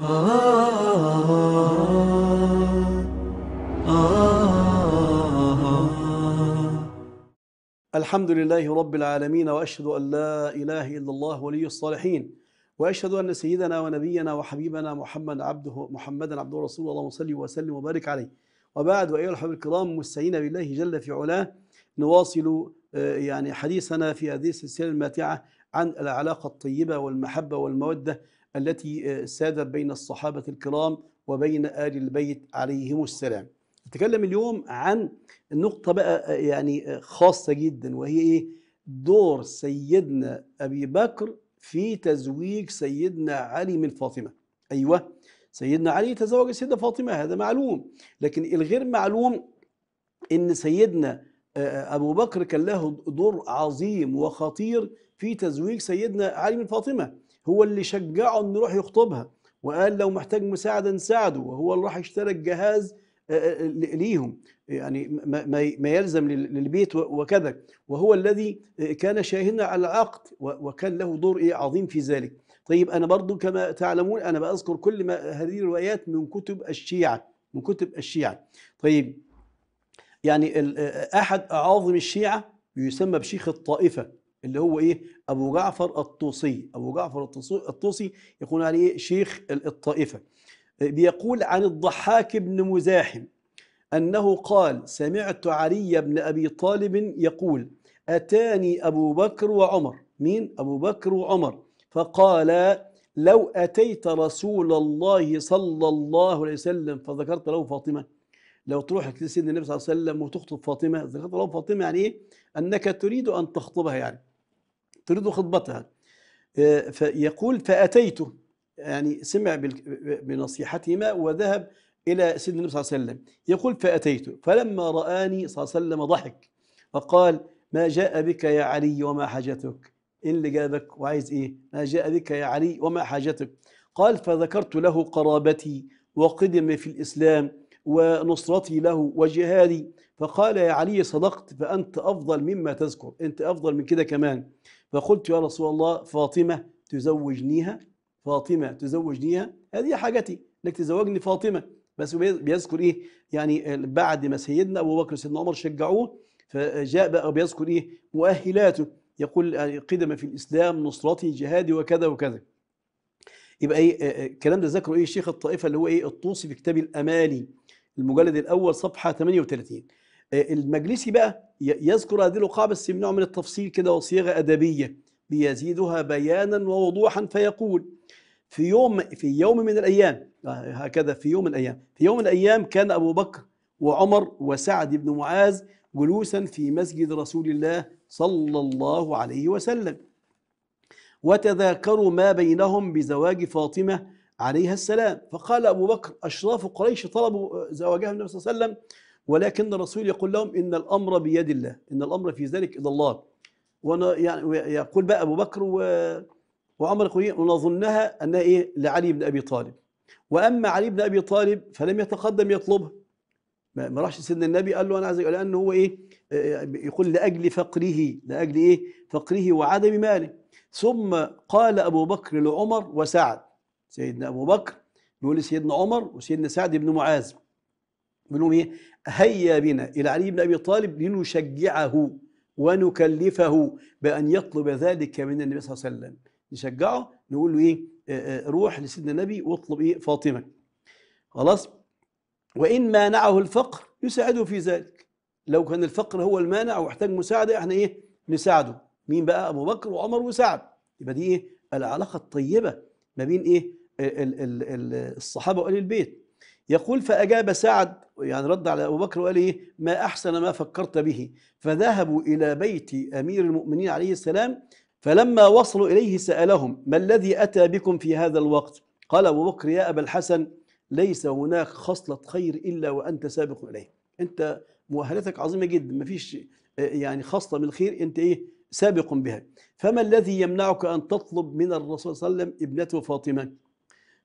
الحمد لله رب العالمين واشهد ان لا اله الا الله ولي الصالحين واشهد ان سيدنا ونبينا وحبيبنا محمد عبده محمدا عبده ورسوله اللهم صل وسلم وبارك عليه وبعد وايها الحب الكرام مستعين بالله جل في علاه نواصل آه، يعني حديثنا في هذه السلسله الماتعه عن العلاقه الطيبه والمحبه والموده التي آه، سادت بين الصحابة الكرام وبين آل البيت عليهم السلام نتكلم اليوم عن النقطة بقى آه، يعني آه، خاصة جدا وهي إيه دور سيدنا أبي بكر في تزويج سيدنا علي من فاطمة أيوة سيدنا علي تزوج السيدة فاطمة هذا معلوم لكن الغير معلوم إن سيدنا أبو بكر كان له دور عظيم وخطير في تزويج سيدنا علي من فاطمة هو اللي شجعه انه يروح يخطبها وقال لو محتاج مساعده نساعده وهو اللي راح يشتري الجهاز آه، آه، آه، ليهم يعني ما يلزم للبيت وكذا وهو الذي كان شاهدنا على العقد وكان له دور إيه، عظيم في ذلك طيب أنا برضو كما تعلمون أنا بأذكر كل ما هذه الروايات من كتب الشيعة من كتب الشيعة طيب يعني أحد أعاظم الشيعة يسمى بشيخ الطائفة اللي هو ايه ابو جعفر الطوسي ابو جعفر الطوسي يقول عليه شيخ الطائفه بيقول عن الضحاك بن مزاحم انه قال سمعت علي بن ابي طالب يقول اتاني ابو بكر وعمر مين ابو بكر وعمر فقال لو اتيت رسول الله صلى الله عليه وسلم فذكرت له فاطمه لو تروح لسيدنا النبي صلى الله عليه وسلم وتخطب فاطمه ذكرت له فاطمه يعني ايه؟ انك تريد ان تخطبها يعني تريد خطبتها آه، فيقول فأتيته يعني سمع بنصيحتهما وذهب إلى سيدنا النبي صلى الله عليه وسلم يقول فأتيته فلما رآني صلى الله عليه وسلم ضحك فقال ما جاء بك يا علي وما حاجتك إيه اللي جابك وعايز إيه ما جاء بك يا علي وما حاجتك قال فذكرت له قرابتي وقدم في الإسلام ونصرتي له وجهادي فقال يا علي صدقت فأنت أفضل مما تذكر أنت أفضل من كده كمان فقلت يا رسول الله فاطمة تزوجنيها فاطمة تزوجنيها هذه حاجتي انك تزوجني فاطمة بس بيذكر ايه يعني بعد ما سيدنا ابو بكر وسيدنا عمر شجعوه فجاء بقى بيذكر ايه مؤهلاته يقول قدم في الاسلام نصرتي جهادي وكذا وكذا يبقى ايه آه، آه، الكلام ده ذكره ايه شيخ الطائفه اللي هو ايه الطوسي في كتاب الامالي المجلد الاول صفحه 38 المجلسي بقى يذكر هذه العقاب بس نوع من التفصيل كده وصيغه ادبيه بيزيدها بيانا ووضوحا فيقول في يوم في يوم من الايام آه، هكذا في يوم من الايام في يوم من الايام كان ابو بكر وعمر وسعد بن معاذ جلوسا في مسجد رسول الله صلى الله عليه وسلم وتذاكروا ما بينهم بزواج فاطمه عليها السلام فقال ابو بكر اشراف قريش طلبوا زواجها النبي صلى الله عليه وسلم ولكن الرسول يقول لهم إن الأمر بيد الله إن الأمر في ذلك إلى الله وانا يعني يقول بقى أبو بكر و... وعمر يقول إيه؟ ونظنها أنها إيه لعلي بن أبي طالب وأما علي بن أبي طالب فلم يتقدم يطلبها ما, ما راحش سيدنا النبي قال له أنا عايز لأن هو إيه يقول لأجل فقره لأجل إيه فقره وعدم ماله ثم قال أبو بكر لعمر وسعد سيدنا أبو بكر بيقول لسيدنا عمر وسيدنا سعد بن معاذ بنقول ايه هيا بنا الى علي بن ابي طالب لنشجعه ونكلفه بان يطلب ذلك من النبي صلى الله عليه وسلم نشجعه نقول له ايه آه، آه، روح لسيدنا النبي واطلب ايه فاطمه خلاص وان مانعه الفقر يساعده في ذلك لو كان الفقر هو المانع واحتاج مساعده احنا ايه نساعده مين بقى ابو بكر وعمر وسعد يبقى دي ايه العلاقه الطيبه ما بين ايه الصحابه وال البيت يقول فأجاب سعد يعني رد على أبو بكر وقال إيه ما أحسن ما فكرت به فذهبوا إلى بيت أمير المؤمنين عليه السلام فلما وصلوا إليه سألهم ما الذي أتى بكم في هذا الوقت قال أبو بكر يا أبا الحسن ليس هناك خصلة خير إلا وأنت سابق إليه أنت مؤهلتك عظيمة جدا ما فيش آه، يعني خصلة من الخير أنت إيه سابق بها فما الذي يمنعك أن تطلب من الرسول صلى الله عليه وسلم ابنته فاطمة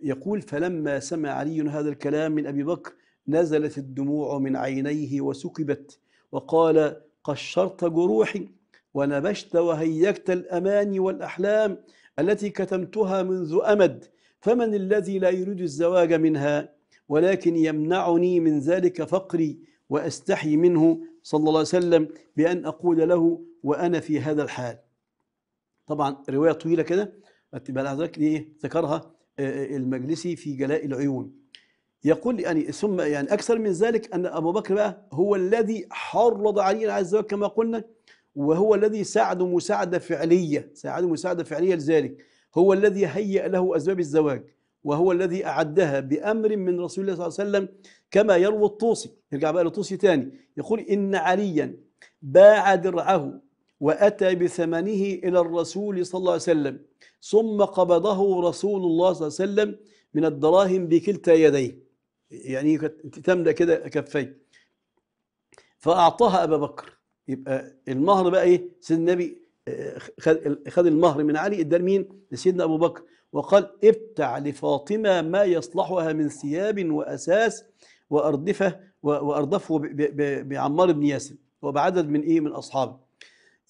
يقول فلما سمع علي هذا الكلام من أبي بكر نزلت الدموع من عينيه وسكبت وقال قشرت جروحي ونبشت وهيجت الأماني والأحلام التي كتمتها منذ أمد فمن الذي لا يريد الزواج منها ولكن يمنعني من ذلك فقري وأستحي منه صلى الله عليه وسلم بأن أقول له وأنا في هذا الحال طبعا رواية طويلة كده تبقى إيه؟ حضرتك ذكرها المجلسي في جلاء العيون يقول يعني ثم يعني أكثر من ذلك أن أبو بكر بقى هو الذي حرض علي عز وجل كما قلنا وهو الذي ساعد مساعدة فعلية ساعد مساعدة فعلية لذلك هو الذي هيأ له أسباب الزواج وهو الذي أعدها بأمر من رسول الله صلى الله عليه وسلم كما يروي الطوسي يرجع بقى للطوسي تاني يقول إن عليا باع درعه وأتى بثمنه إلى الرسول صلى الله عليه وسلم ثم قبضه رسول الله صلى الله عليه وسلم من الدراهم بكلتا يديه يعني تملى كده كفيه فأعطاها أبا بكر يبقى المهر بقى إيه سيدنا النبي آه، خد المهر من علي ادى لمين؟ لسيدنا أبو بكر وقال ابتع لفاطمة ما يصلحها من ثياب وأساس وأردفه وأردفه بعمار بن ياسر وبعدد من إيه من أصحابه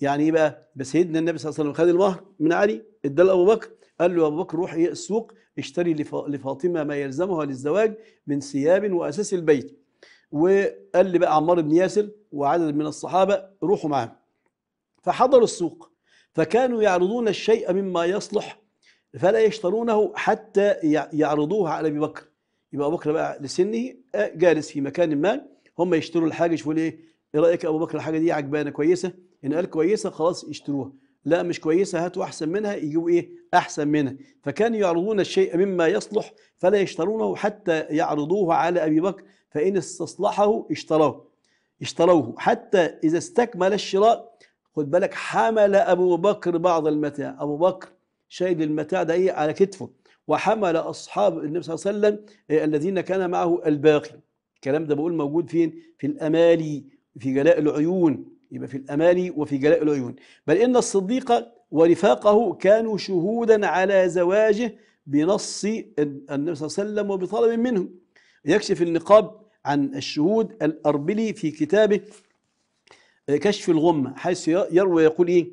يعني ايه بقى بس سيدنا النبي صلى الله عليه وسلم خد المهر من علي اداه لابو بكر قال له يا ابو بكر روح السوق اشتري لفاطمه ما يلزمها للزواج من ثياب واساس البيت وقال لي بقى عمار بن ياسر وعدد من الصحابه روحوا معاه فحضروا السوق فكانوا يعرضون الشيء مما يصلح فلا يشترونه حتى يعرضوه على ابي بكر يبقى ابو بكر بقى لسنه آه، جالس في مكان ما هم يشتروا الحاجه يشوفوا ايه ايه رايك ابو بكر الحاجه دي عجبانه كويسه ان قال كويسه خلاص اشتروها لا مش كويسه هاتوا احسن منها يجيبوا ايه احسن منها فكان يعرضون الشيء مما يصلح فلا يشترونه حتى يعرضوه على ابي بكر فان استصلحه اشتروه اشتروه حتى اذا استكمل الشراء خد بالك حمل ابو بكر بعض المتاع ابو بكر شايل المتاع ده ايه على كتفه وحمل اصحاب النبي صلى الله عليه وسلم إيه الذين كان معه الباقي الكلام ده بقول موجود فين في الامالي في جلاء العيون يبقى في الأماني وفي جلاء العيون بل إن الصديق ورفاقه كانوا شهودا على زواجه بنص النبي صلى الله عليه وسلم وبطلب منه يكشف النقاب عن الشهود الأربلي في كتابه آه، كشف الغمة حيث يروي يقول إيه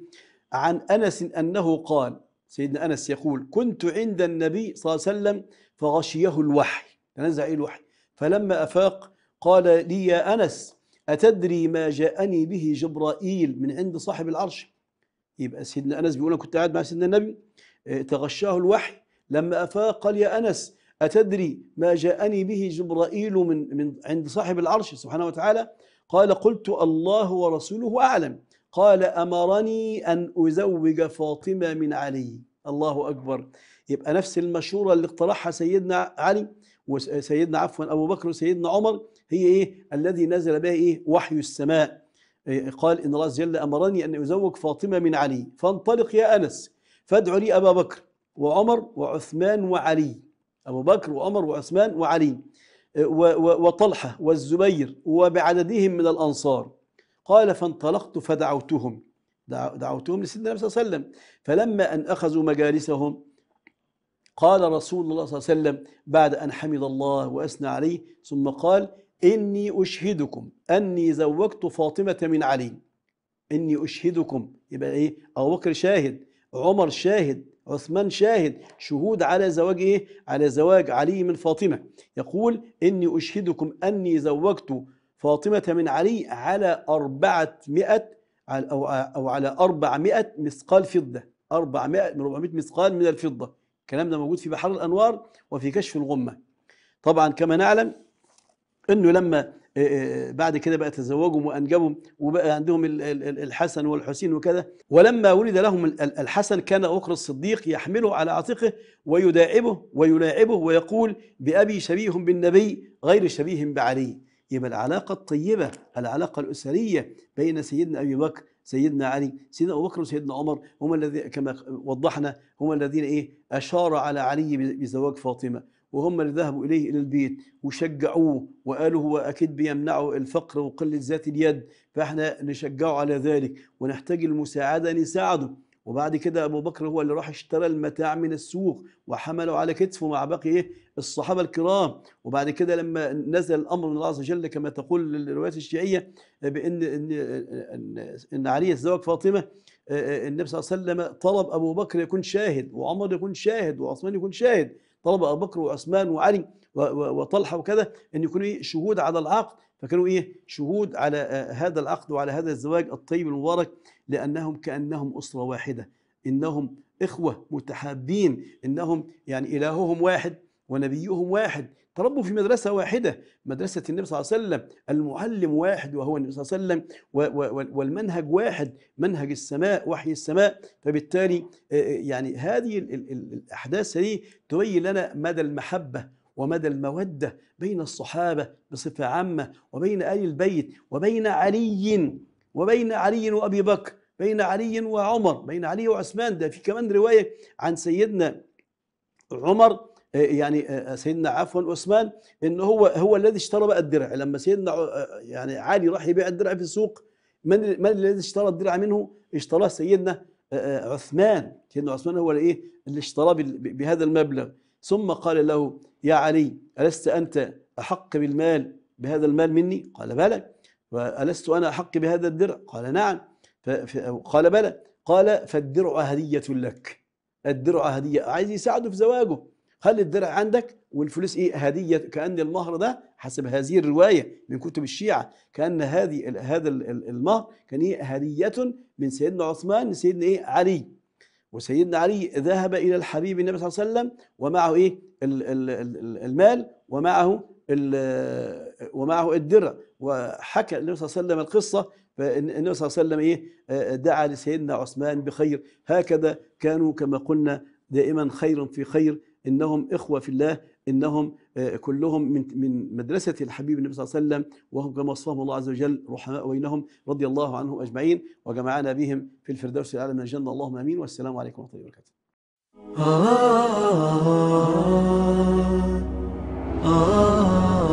عن أنس أنه قال سيدنا أنس يقول كنت عند النبي صلى الله عليه وسلم فغشيه الوحي تنزع إيه الوحي فلما أفاق قال لي يا أنس أتدري ما جاءني به جبرائيل من عند صاحب العرش يبقى سيدنا أنس بيقول أنا كنت قاعد مع سيدنا النبي اه، تغشاه الوحي لما أفاق قال يا أنس أتدري ما جاءني به جبرائيل من, من عند صاحب العرش سبحانه وتعالى قال قلت الله ورسوله أعلم قال أمرني أن أزوج فاطمة من علي الله أكبر يبقى نفس المشورة اللي اقترحها سيدنا علي وسيدنا عفوا أبو بكر وسيدنا عمر هي إيه الذي نزل بها إيه وحي السماء إيه، قال إن الله جل أمرني أن أزوج فاطمة من علي فانطلق يا أنس فادع لي أبا بكر وعمر وعثمان وعلي أبو بكر وعمر وعثمان وعلي إيه، وطلحة والزبير وبعددهم من الأنصار قال فانطلقت فدعوتهم دعوتهم لسيدنا النبي صلى الله عليه وسلم فلما أن أخذوا مجالسهم قال رسول الله صلى الله عليه وسلم بعد أن حمد الله وأثنى عليه ثم قال إني أشهدكم أني زوجت فاطمة من علي إني أشهدكم يبقى إيه أبو بكر شاهد عمر شاهد عثمان شاهد شهود على زواج إيه على زواج علي من فاطمة يقول إني أشهدكم أني زوجت فاطمة من علي على أربعة مئة أو على أربعمائة مثقال فضة أربعمائة من أربعمائة مثقال من الفضة الكلام ده موجود في بحر الأنوار وفي كشف الغمة طبعا كما نعلم أنه لما آه، آه، بعد كده بقى تزوجهم وانجبهم وبقى عندهم الحسن والحسين وكذا ولما ولد لهم الحسن كان اخر الصديق يحمله على عاتقه ويداعبه ويلاعبه ويقول بابي شبيه بالنبي غير شبيه بعلي يبقى العلاقه الطيبه العلاقه الاسريه بين سيدنا ابي بكر سيدنا علي سيدنا أبو بكر وسيدنا عمر هم الذين كما وضحنا هم الذين إيه أشار على علي بزواج فاطمة وهم اللي ذهبوا إليه إلى البيت وشجعوه وقالوا هو أكيد بيمنعوا الفقر وقلة ذات اليد فإحنا نشجعه على ذلك ونحتاج المساعدة نساعده وبعد كده ابو بكر هو اللي راح اشترى المتاع من السوق وحمله على كتفه مع باقي ايه الصحابه الكرام وبعد كده لما نزل الامر من الله عز وجل كما تقول الروايات الشيعيه بان ان ان, إن علي الزواج فاطمه آه، آه، النبي صلى الله عليه وسلم طلب ابو بكر يكون شاهد وعمر يكون شاهد وعثمان يكون شاهد طلب ابو بكر وعثمان وعلي وطلحه وكذا ان يكونوا إيه؟ شهود على العقد فكانوا إيه شهود على آه، هذا العقد وعلى هذا الزواج الطيب المبارك لأنهم كأنهم أسرة واحدة إنهم إخوة متحابين إنهم يعني إلههم واحد ونبيهم واحد تربوا في مدرسة واحدة مدرسة النبي صلى الله عليه وسلم المعلم واحد وهو النبي صلى الله عليه وسلم والمنهج واحد منهج السماء وحي السماء فبالتالي آه، آه، يعني هذه الأحداث هذه تبين لنا مدى المحبة ومدى المودة بين الصحابة بصفة عامة وبين آل البيت وبين علي وبين علي وأبي بكر بين علي وعمر بين علي وعثمان ده في كمان رواية عن سيدنا عمر آه، يعني آه، آه، سيدنا عفوا عثمان ان هو هو الذي اشترى بقى الدرع لما سيدنا يعني علي راح يبيع الدرع في السوق من من الذي اشترى الدرع منه؟ اشتراه سيدنا عثمان سيدنا عثمان هو الايه اللي اشتراه بهذا المبلغ ثم قال له يا علي ألست أنت أحق بالمال بهذا المال مني قال بلى وألست أنا أحق بهذا الدرع قال نعم قال بلى قال فالدرع هدية لك الدرع هدية عايز يساعده في زواجه خلي الدرع عندك والفلوس ايه هدية كأن المهر ده حسب هذه الرواية من كتب الشيعة كأن هذه هذا المهر كان ايه هدية من سيدنا عثمان لسيدنا ايه علي وسيدنا علي ذهب إلى الحبيب النبي صلى الله عليه وسلم ومعه إيه المال ومعه ومعه الدرة وحكى النبي صلى الله عليه وسلم القصة فالنبي صلى الله عليه وسلم إيه آه، دعا لسيدنا عثمان بخير هكذا كانوا كما قلنا دائما خير في خير إنهم إخوة في الله انهم كلهم من من مدرسه الحبيب النبي صلى الله عليه وسلم وهم كما وصفهم الله عز وجل رحماء بينهم رضي الله عنهم اجمعين وجمعنا بهم في الفردوس الاعلى من الجنه اللهم امين والسلام عليكم ورحمه الله وبركاته. آه آه آه آه